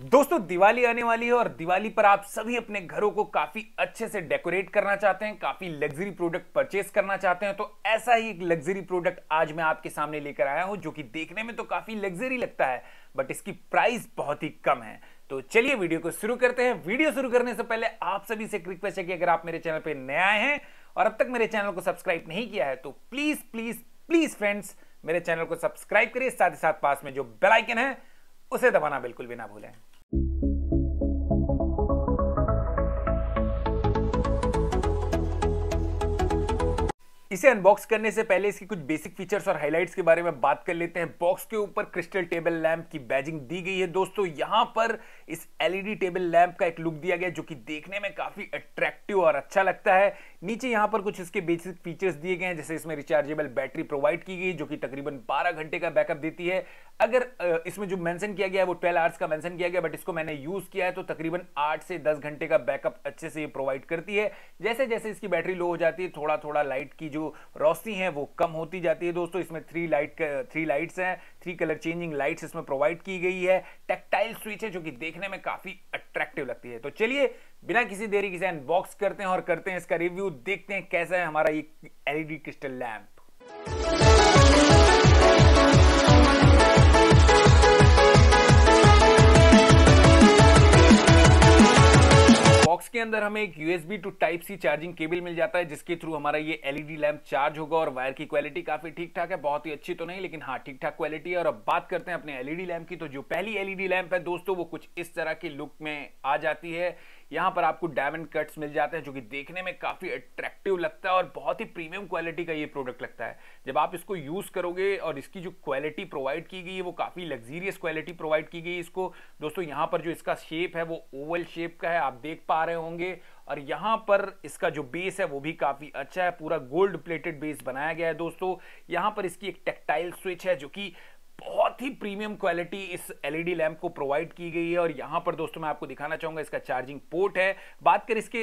दोस्तों दिवाली आने वाली है और दिवाली पर आप सभी अपने घरों को काफी अच्छे से डेकोरेट करना चाहते हैं काफी लग्जरी प्रोडक्ट परचेस करना चाहते हैं तो ऐसा ही एक लग्जरी प्रोडक्ट आज मैं आपके सामने लेकर आया हूं जो कि देखने में तो काफी लग्जरी लगता है बट इसकी प्राइस बहुत ही कम है तो चलिए वीडियो को शुरू करते हैं वीडियो शुरू करने से पहले आप सभी से एक रिक्वेस्ट है कि अगर आप मेरे चैनल पर नए आए हैं और अब तक मेरे चैनल को सब्सक्राइब नहीं किया है तो प्लीज प्लीज प्लीज फ्रेंड्स मेरे चैनल को सब्सक्राइब करिए साथ ही साथ पास में जो बेलाइकन है उसे दबाना बिल्कुल भी ना भूलें इसे अनबॉक्स करने से पहले इसकी कुछ बेसिक फीचर्स और हाइलाइट्स के बारे में बात कर लेते हैं बॉक्स के ऊपर क्रिस्टल टेबल लैंप की बैजिंग दी गई है दोस्तों यहां पर इस एलईडी टेबल लैंप का एक लुक दिया गया जो कि देखने में काफी अट्रैक्टिव और अच्छा लगता है नीचे यहाँ पर कुछ इसके बेसिक फीचर्स दिए गए हैं जैसे इसमें रिचार्जेबल बैटरी प्रोवाइड की गई जो कि तकरीबन 12 घंटे का बैकअप देती है अगर इसमें जो मेंशन किया गया है वो 12 आवर्स का मेंशन किया गया बट इसको मैंने यूज किया है तो तकरीबन 8 से 10 घंटे का बैकअप अच्छे से ये प्रोवाइड करती है जैसे जैसे इसकी बैटरी लो हो जाती है थोड़ा थोड़ा लाइट की जो रोशनी है वो कम होती जाती है दोस्तों इसमें थ्री लाइट थ्री लाइट्स हैं थ्री कलर चेंजिंग लाइट्स इसमें प्रोवाइड की गई है टेक्टाइल स्विच है जो कि देखने में काफी अट्रैक्टिव लगती है तो चलिए बिना किसी देरी के अनबॉक्स करते हैं और करते हैं इसका रिव्यू देखते हैं कैसा है हमारा ये एलईडी क्रिस्टल लैम्प के अंदर हमें एक USB two type C charging cable मिल जाता है जिसके थ्रू हमारा ये एलईडी लैंप चार्ज होगा और वायर की क्वालिटी काफी ठीक ठाक है बहुत ही अच्छी तो नहीं लेकिन हाँ ठीक ठाक क्वालिटी है और अब बात करते हैं अपने एलईडी लैंप e की तो जो पहली एलईडी लैंप e है दोस्तों वो कुछ इस तरह की लुक में आ जाती है यहाँ पर आपको डायमंड कट्स मिल जाते हैं जो कि देखने में काफ़ी अट्रैक्टिव लगता है और बहुत ही प्रीमियम क्वालिटी का ये प्रोडक्ट लगता है जब आप इसको यूज़ करोगे और इसकी जो क्वालिटी प्रोवाइड की गई है वो काफ़ी लग्जीरियस क्वालिटी प्रोवाइड की गई इसको दोस्तों यहाँ पर जो इसका शेप है वो ओवल शेप का है आप देख पा रहे होंगे और यहाँ पर इसका जो बेस है वो भी काफ़ी अच्छा है पूरा गोल्ड प्लेटेड बेस बनाया गया है दोस्तों यहाँ पर इसकी एक टेक्टाइल स्विच है जो कि बहुत ही प्रीमियम क्वालिटी इस एलईडी लैंप को प्रोवाइड की गई है और यहाँ पर दोस्तों मैं आपको दिखाना चाहूंगा इसका चार्जिंग पोर्ट है बात करें इसके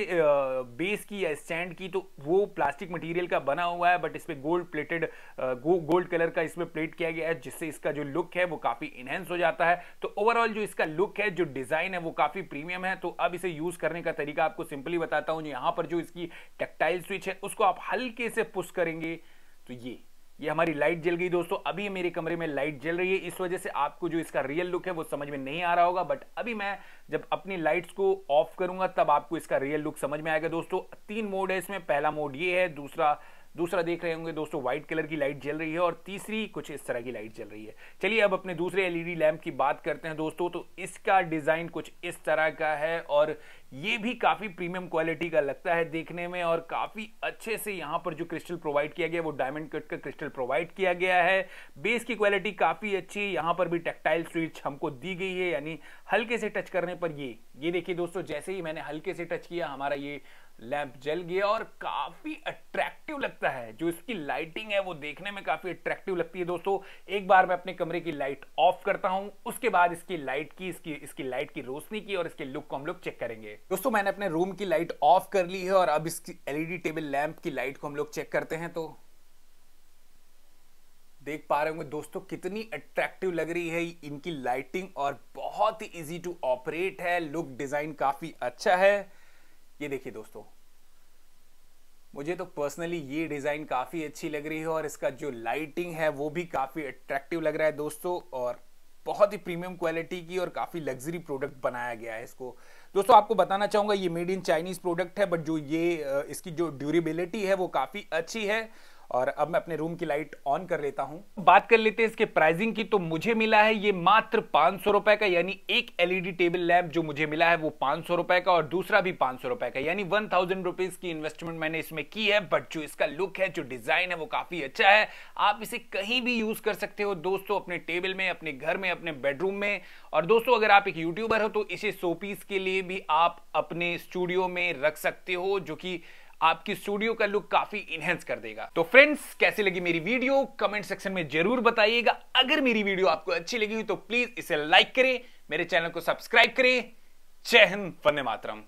बेस की या स्टैंड की तो वो प्लास्टिक मटेरियल का बना हुआ है बट इसमें gold plated go, gold colour का इसमें प्लेट किया गया है जिससे इसका जो लुक है वो काफ़ी इनहेंस हो जाता है तो ओवरऑल जो इसका लुक है जो डिज़ाइन है वो काफ़ी प्रीमियम है तो अब इसे यूज़ करने का तरीका आपको सिंपली बताता हूँ यहाँ पर जो इसकी टेक्टाइल स्विच है उसको आप हल्के से पुश करेंगे तो ये ये हमारी लाइट जल गई दोस्तों अभी मेरे कमरे में लाइट जल रही है इस वजह से आपको जो इसका रियल लुक है वो समझ में नहीं आ रहा होगा बट अभी मैं जब अपनी लाइट्स को ऑफ करूंगा तब आपको इसका रियल लुक समझ में आएगा दोस्तों तीन मोड है इसमें पहला मोड ये है दूसरा दूसरा देख रहे होंगे दोस्तों व्हाइट कलर की लाइट जल रही है और तीसरी कुछ इस तरह की लाइट जल रही है चलिए अब अपने दूसरे एलईडी लैंप की बात करते हैं दोस्तों तो इसका डिज़ाइन कुछ इस तरह का है और ये भी काफ़ी प्रीमियम क्वालिटी का लगता है देखने में और काफ़ी अच्छे से यहाँ पर जो क्रिस्टल प्रोवाइड किया गया वो डायमंड कट का क्रिस्टल प्रोवाइड किया गया है बेस की क्वालिटी काफ़ी अच्छी है यहाँ पर भी टेक्टाइल स्विच हमको दी गई है यानी हल्के से टच करने पर ये ये देखिए दोस्तों जैसे ही मैंने हल्के से टच किया हमारा ये लैंप जल गया और काफ़ी अट्रैक्टिव लगता है जो इसकी लाइटिंग है वो देखने में काफ़ी अट्रैक्टिव लगती है दोस्तों एक बार मैं अपने कमरे की लाइट ऑफ करता हूँ उसके बाद इसकी लाइट की इसकी इसकी लाइट की रोशनी की और इसके लुक को हम लोग चेक करेंगे दोस्तों मैंने अपने रूम की लाइट ऑफ कर ली है और अब इसकी एलईडी टेबल लैंप की लाइट को हम लोग चेक करते हैं तो देख पा रहे होंगे दोस्तों कितनी अट्रैक्टिव लग रही है इनकी लाइटिंग और बहुत ही इजी टू ऑपरेट है लुक डिज़ाइन काफ़ी अच्छा है ये देखिए दोस्तों मुझे तो पर्सनली ये डिज़ाइन काफ़ी अच्छी लग रही है और इसका जो लाइटिंग है वो भी काफ़ी अट्रैक्टिव लग रहा है दोस्तों और बहुत ही प्रीमियम क्वालिटी की और काफ़ी लग्जरी प्रोडक्ट बनाया गया है इसको दोस्तों आपको बताना चाहूँगा ये मेड इन चाइनीज़ प्रोडक्ट है बट जो ये इसकी जो ड्यूरेबिलिटी है वो काफ़ी अच्छी है और अब मैं अपने रूम की लाइट ऑन कर लेता हूं बात कर लेते हैं इसके प्राइसिंग की तो मुझे मिला है ये मात्र पांच सौ रुपए का यानी एक एलईडी टेबल लैम्प जो मुझे मिला है वो पांच सौ रुपए का और दूसरा भी पांच सौ रुपए का यानी वन थाउजेंड रुपीज की इन्वेस्टमेंट मैंने इसमें की है बट जो इसका लुक है जो डिजाइन है वो काफी अच्छा है आप इसे कहीं भी यूज कर सकते हो दोस्तों अपने टेबल में अपने घर में अपने बेडरूम में और दोस्तों अगर आप एक यूट्यूबर हो तो इसे सोपीस के लिए भी आप अपने स्टूडियो में रख सकते हो जो कि आपकी स्टूडियो का लुक काफी इनहेंस कर देगा तो फ्रेंड्स कैसी लगी मेरी वीडियो कमेंट सेक्शन में जरूर बताइएगा अगर मेरी वीडियो आपको अच्छी लगी तो प्लीज इसे लाइक करें मेरे चैनल को सब्सक्राइब करें जय हिंद वंदे मातरम